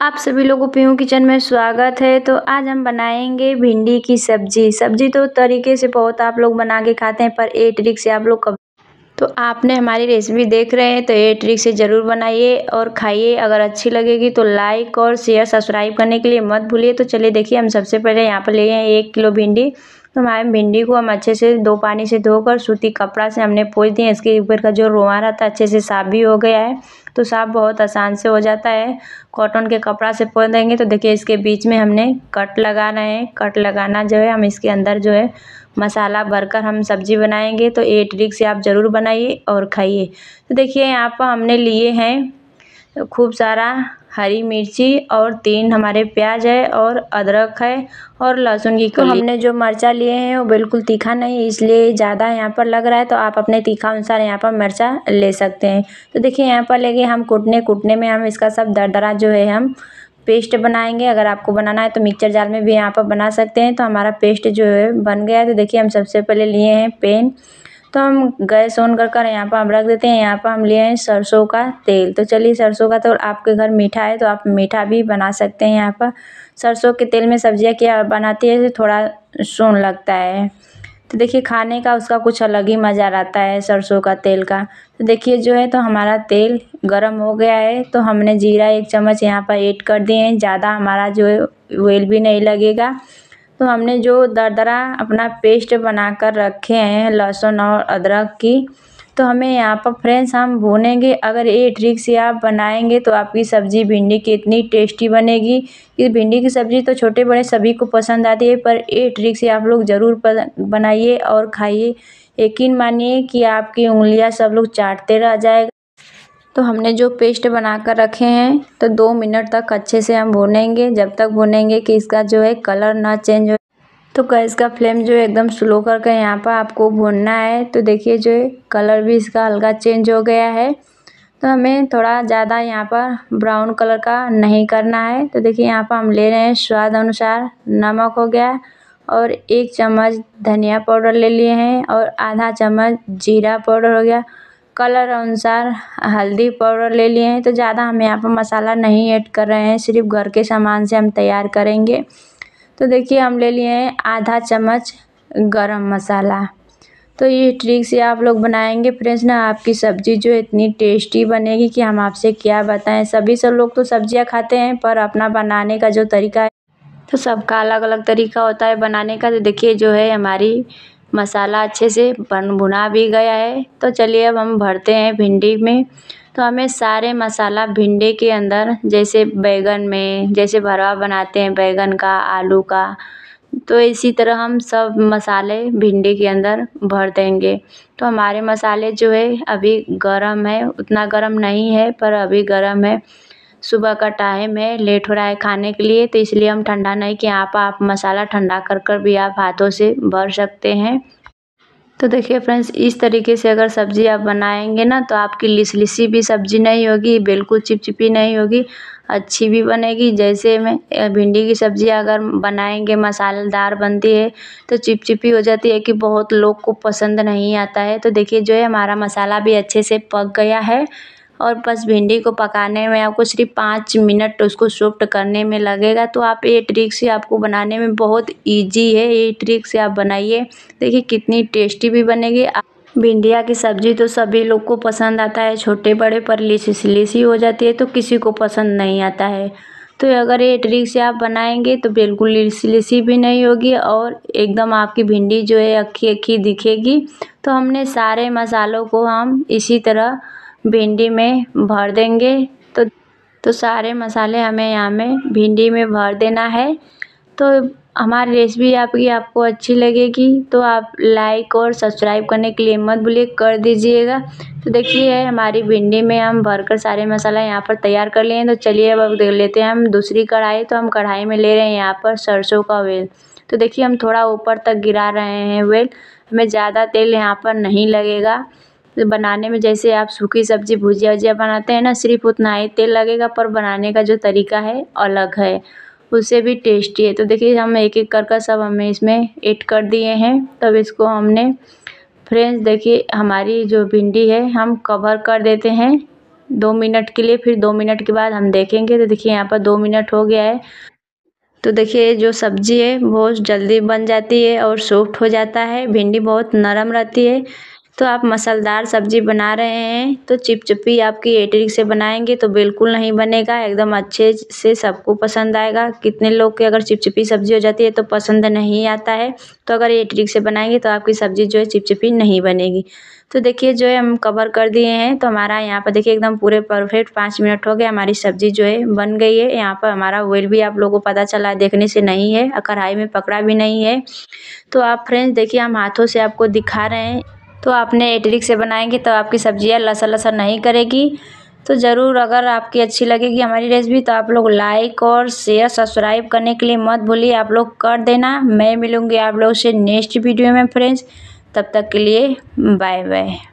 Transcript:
आप सभी लोगों पीयू किचन में स्वागत है तो आज हम बनाएंगे भिंडी की सब्जी सब्जी तो तरीके से बहुत आप लोग बना के खाते हैं पर ये ट्रिक से आप लोग कब तो आपने हमारी रेसिपी देख रहे हैं तो ये ट्रिक से ज़रूर बनाइए और खाइए अगर अच्छी लगेगी तो लाइक और शेयर सब्सक्राइब करने के लिए मत भूलिए तो चलिए देखिए हम सबसे पहले यहाँ पर ले हैं एक किलो भिंडी तो हमारे भिंडी को हम अच्छे से दो पानी से धोकर सूती कपड़ा से हमने पोंछ दिए इसके ऊपर का जो रोआ रहता है अच्छे से साफ भी हो गया है तो साफ बहुत आसान से हो जाता है कॉटन के कपड़ा से पोंछ देंगे तो देखिए इसके बीच में हमने कट लगाना है कट लगाना जो है हम इसके अंदर जो है मसाला भरकर हम सब्ज़ी बनाएंगे तो ये ट्रिक से आप ज़रूर बनाइए और खाइए तो देखिए यहाँ पर हमने लिए हैं खूब सारा हरी मिर्ची और तीन हमारे प्याज है और अदरक है और लहसुन की तो हमने जो मिर्चा लिए हैं वो बिल्कुल तीखा नहीं इसलिए ज़्यादा यहाँ पर लग रहा है तो आप अपने तीखा अनुसार यहाँ पर मिर्चा ले सकते हैं तो देखिए यहाँ पर लेके हम कूटने कूटने में हम इसका सब दरदरा जो है हम पेस्ट बनाएंगे अगर आपको बनाना है तो मिक्सर जार में भी यहाँ पर बना सकते हैं तो हमारा पेस्ट जो है बन गया है तो देखिए हम सबसे पहले लिए हैं पेन तो हम गैस ऑन कर कर यहाँ पर हम रख देते हैं यहाँ पर हम लिए हैं सरसों का तेल तो चलिए सरसों का तेल आपके घर मीठा है तो आप मीठा भी बना सकते हैं यहाँ पर सरसों के तेल में सब्जियाँ क्या बनाती है थोड़ा सोन लगता है तो देखिए खाने का उसका कुछ अलग ही मज़ा रहता है सरसों का तेल का तो देखिए जो है तो हमारा तेल गरम हो गया है तो हमने जीरा एक चम्मच यहाँ पर ऐड कर दिए हैं ज़्यादा हमारा जो है वेल भी नहीं लगेगा तो हमने जो दरदरा अपना पेस्ट बनाकर रखे हैं लहसुन और अदरक की तो हमें यहाँ पर फ्रेंड्स हम भूनेंगे अगर ये ट्रिक से आप बनाएंगे तो आपकी सब्ज़ी भिंडी की इतनी टेस्टी बनेगी कि भिंडी की सब्ज़ी तो छोटे बड़े सभी को पसंद आती है पर ये ट्रिक से आप लोग ज़रूर बनाइए और खाइए यकीन मानिए कि आपकी उंगलियाँ सब लोग चाटते रह जाएगा तो हमने जो पेस्ट बना कर रखे हैं तो दो मिनट तक अच्छे से हम भुनेंगे जब तक भुनेंगे कि इसका जो है कलर ना चेंज हो तो गैस का फ्लेम जो है एकदम स्लो करके यहाँ पर आपको भूनना है तो देखिए जो है कलर भी इसका हल्का चेंज हो गया है तो हमें थोड़ा ज़्यादा यहाँ पर ब्राउन कलर का नहीं करना है तो देखिए यहाँ पर हम ले रहे हैं स्वाद अनुसार नमक हो गया और एक चम्मच धनिया पाउडर ले लिए हैं और आधा चम्मच जीरा पाउडर हो गया कलर अनुसार हल्दी पाउडर ले लिए हैं तो ज़्यादा हम यहाँ पर मसाला नहीं ऐड कर रहे हैं सिर्फ घर के सामान से हम तैयार करेंगे तो देखिए हम ले लिए हैं आधा चम्मच गरम मसाला तो ये ट्रिक से आप लोग बनाएंगे फ्रेंड्स ना आपकी सब्ज़ी जो इतनी टेस्टी बनेगी कि हम आपसे क्या बताएं सभी सब लोग तो सब्जियां खाते हैं पर अपना बनाने का जो तरीका है तो सबका अलग अलग तरीका होता है बनाने का तो देखिए जो है हमारी मसाला अच्छे से बन भुना भी गया है तो चलिए अब हम भरते हैं भिंडी में तो हमें सारे मसाला भिंडी के अंदर जैसे बैंगन में जैसे भरवा बनाते हैं बैंगन का आलू का तो इसी तरह हम सब मसाले भिंडी के अंदर भर देंगे तो हमारे मसाले जो है अभी गर्म है उतना गर्म नहीं है पर अभी गर्म है सुबह का टाइम है लेट हो रहा है खाने के लिए तो इसलिए हम ठंडा नहीं किए आप आप मसाला ठंडा कर कर भी आप हाथों से भर सकते हैं तो देखिए फ्रेंड्स इस तरीके से अगर सब्ज़ी आप बनाएंगे ना तो आपकी लिसलिसी भी सब्ज़ी नहीं होगी बिल्कुल चिपचिपी नहीं होगी अच्छी भी बनेगी जैसे मैं भिंडी की सब्ज़ी अगर बनाएंगे मसालेदार बनती है तो चिपचिपी हो जाती है कि बहुत लोग को पसंद नहीं आता है तो देखिए जो है हमारा मसाला भी अच्छे से पक गया है और बस भिंडी को पकाने में आपको सिर्फ पाँच मिनट उसको सोफ्ट करने में लगेगा तो आप ये ट्रिक से आपको बनाने में बहुत ईजी है ये ट्रिक से आप बनाइए देखिए कितनी टेस्टी भी बनेगी भिंडिया की सब्ज़ी तो सभी लोग को पसंद आता है छोटे बड़े पर लीसी से लीसी हो जाती है तो किसी को पसंद नहीं आता है तो अगर ये ट्रिक से आप बनाएंगे तो बिल्कुल लीसी लीसी भी नहीं होगी और एकदम आपकी भिंडी जो है अक्खी अक्खी दिखेगी तो हमने सारे मसालों को हम इसी तरह भिंडी में भर देंगे तो तो सारे मसाले हमें यहाँ में भिंडी में भर देना है तो हमारी रेसिपी आपकी आपको अच्छी लगेगी तो आप लाइक और सब्सक्राइब करने के लिए मत भूलिए कर दीजिएगा तो देखिए हमारी भिंडी में हम भरकर सारे मसाला यहाँ पर तैयार कर लिए हैं तो चलिए अब देख लेते हैं हम दूसरी कढ़ाई तो हम कढ़ाई में ले रहे हैं यहाँ पर सरसों का वेल तो देखिए हम थोड़ा ऊपर तक गिरा रहे हैं वेल हमें ज़्यादा तेल यहाँ पर नहीं लगेगा बनाने में जैसे आप सूखी सब्जी भुजिया उजिया बनाते हैं ना सिर्फ उतना ही तेल लगेगा पर बनाने का जो तरीका है अलग है उससे भी टेस्टी है तो देखिए हम एक एक कर कर सब हमें इसमें ऐड कर दिए हैं तब इसको हमने फ्रेंड्स देखिए हमारी जो भिंडी है हम कवर कर देते हैं दो मिनट के लिए फिर दो मिनट के बाद हम देखेंगे तो देखिए यहाँ पर दो मिनट हो गया है तो देखिए जो सब्ज़ी है बहुत जल्दी बन जाती है और सॉफ्ट हो जाता है भिंडी बहुत नरम रहती है तो आप मसालेदार सब्ज़ी बना रहे हैं तो चिपचिपी आपकी एटरिक से बनाएँगे तो बिल्कुल नहीं बनेगा एकदम अच्छे से सबको पसंद आएगा कितने लोग के अगर चिपचिपी सब्ज़ी हो जाती है तो पसंद नहीं आता है तो अगर ये से बनाएंगे तो आपकी सब्ज़ी जो है चिपचिपी नहीं बनेगी तो देखिए जो है हम कवर कर दिए हैं तो हमारा यहाँ पर देखिए एकदम पूरे परफेक्ट पाँच मिनट हो गए हमारी सब्ज़ी जो है बन गई है यहाँ पर हमारा ऑयल भी आप लोगों को पता चला देखने से नहीं है कढ़ाई में पकड़ा भी नहीं है तो आप फ्रेंड्स देखिए हम हाथों से आपको दिखा रहे हैं तो आपने एटरिक से बनाएंगे तो आपकी सब्ज़ियाँ लसा लसा नहीं करेगी तो ज़रूर अगर आपकी अच्छी लगेगी हमारी रेसिपी तो आप लोग लाइक और शेयर सब्सक्राइब करने के लिए मत भूलिए आप लोग कर देना मैं मिलूँगी आप लोग से नेक्स्ट वीडियो में फ्रेंड्स तब तक के लिए बाय बाय